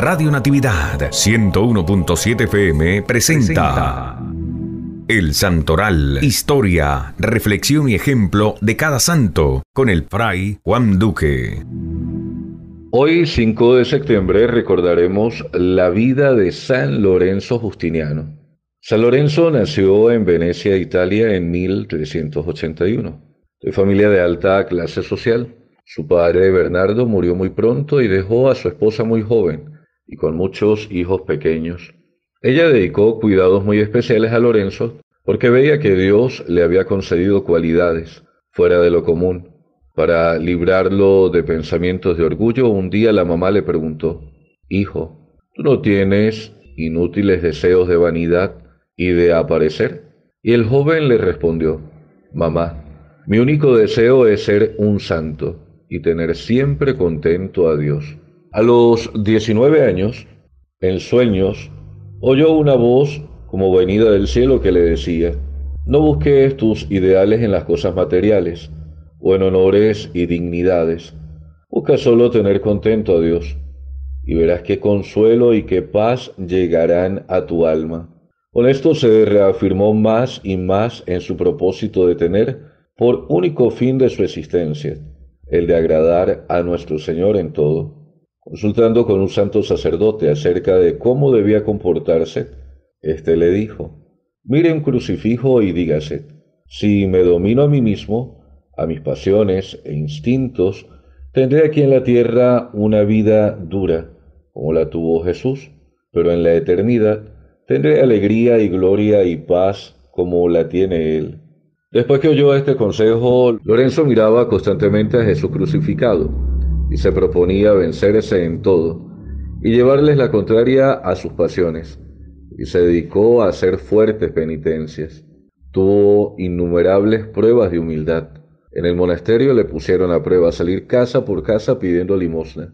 Radio Natividad 101.7 FM presenta El Santoral, historia, reflexión y ejemplo de cada santo con el fray Juan Duque. Hoy 5 de septiembre recordaremos la vida de San Lorenzo Justiniano. San Lorenzo nació en Venecia, Italia, en 1381, de familia de alta clase social. Su padre Bernardo murió muy pronto y dejó a su esposa muy joven, y con muchos hijos pequeños. Ella dedicó cuidados muy especiales a Lorenzo porque veía que Dios le había concedido cualidades fuera de lo común. Para librarlo de pensamientos de orgullo, un día la mamá le preguntó, Hijo, ¿tú no tienes inútiles deseos de vanidad y de aparecer? Y el joven le respondió, Mamá, mi único deseo es ser un santo y tener siempre contento a Dios. A los 19 años, en sueños, oyó una voz como venida del cielo que le decía, no busques tus ideales en las cosas materiales o en honores y dignidades, busca solo tener contento a Dios y verás qué consuelo y qué paz llegarán a tu alma. Con esto se reafirmó más y más en su propósito de tener por único fin de su existencia, el de agradar a nuestro Señor en todo. Consultando con un santo sacerdote acerca de cómo debía comportarse, éste le dijo, mire un crucifijo y dígase, si me domino a mí mismo, a mis pasiones e instintos, tendré aquí en la tierra una vida dura, como la tuvo Jesús, pero en la eternidad tendré alegría y gloria y paz como la tiene Él. Después que oyó este consejo, Lorenzo miraba constantemente a Jesús crucificado y se proponía vencerse en todo y llevarles la contraria a sus pasiones, y se dedicó a hacer fuertes penitencias. Tuvo innumerables pruebas de humildad. En el monasterio le pusieron a prueba salir casa por casa pidiendo limosna.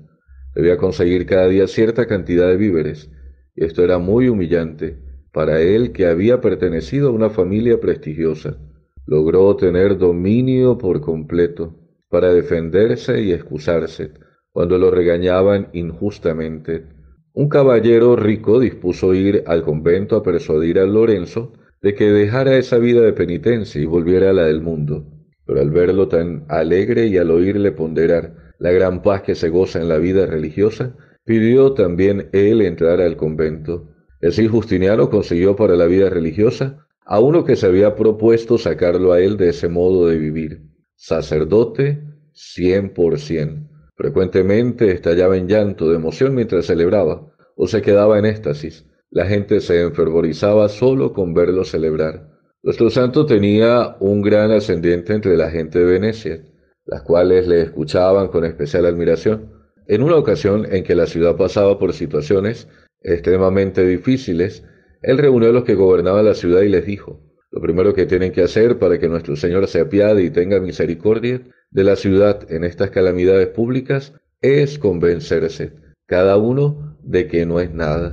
Debía conseguir cada día cierta cantidad de víveres, y esto era muy humillante para él que había pertenecido a una familia prestigiosa. Logró tener dominio por completo para defenderse y excusarse cuando lo regañaban injustamente. Un caballero rico dispuso ir al convento a persuadir a Lorenzo de que dejara esa vida de penitencia y volviera a la del mundo. Pero al verlo tan alegre y al oírle ponderar la gran paz que se goza en la vida religiosa, pidió también él entrar al convento. Así Justiniano consiguió para la vida religiosa a uno que se había propuesto sacarlo a él de ese modo de vivir sacerdote 100%. Frecuentemente estallaba en llanto de emoción mientras celebraba o se quedaba en éxtasis. La gente se enfervorizaba solo con verlo celebrar. Nuestro santo tenía un gran ascendiente entre la gente de Venecia, las cuales le escuchaban con especial admiración. En una ocasión en que la ciudad pasaba por situaciones extremadamente difíciles, él reunió a los que gobernaban la ciudad y les dijo, lo primero que tienen que hacer para que nuestro Señor se apiade y tenga misericordia de la ciudad en estas calamidades públicas es convencerse, cada uno, de que no es nada.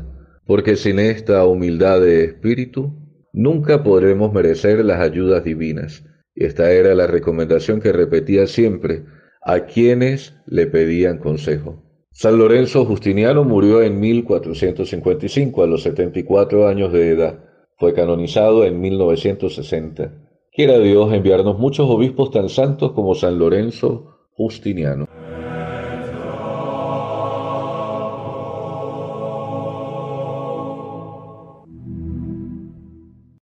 Porque sin esta humildad de espíritu, nunca podremos merecer las ayudas divinas. Y esta era la recomendación que repetía siempre a quienes le pedían consejo. San Lorenzo Justiniano murió en 1455 a los 74 años de edad. Fue canonizado en 1960. Quiera Dios enviarnos muchos obispos tan santos como San Lorenzo Justiniano.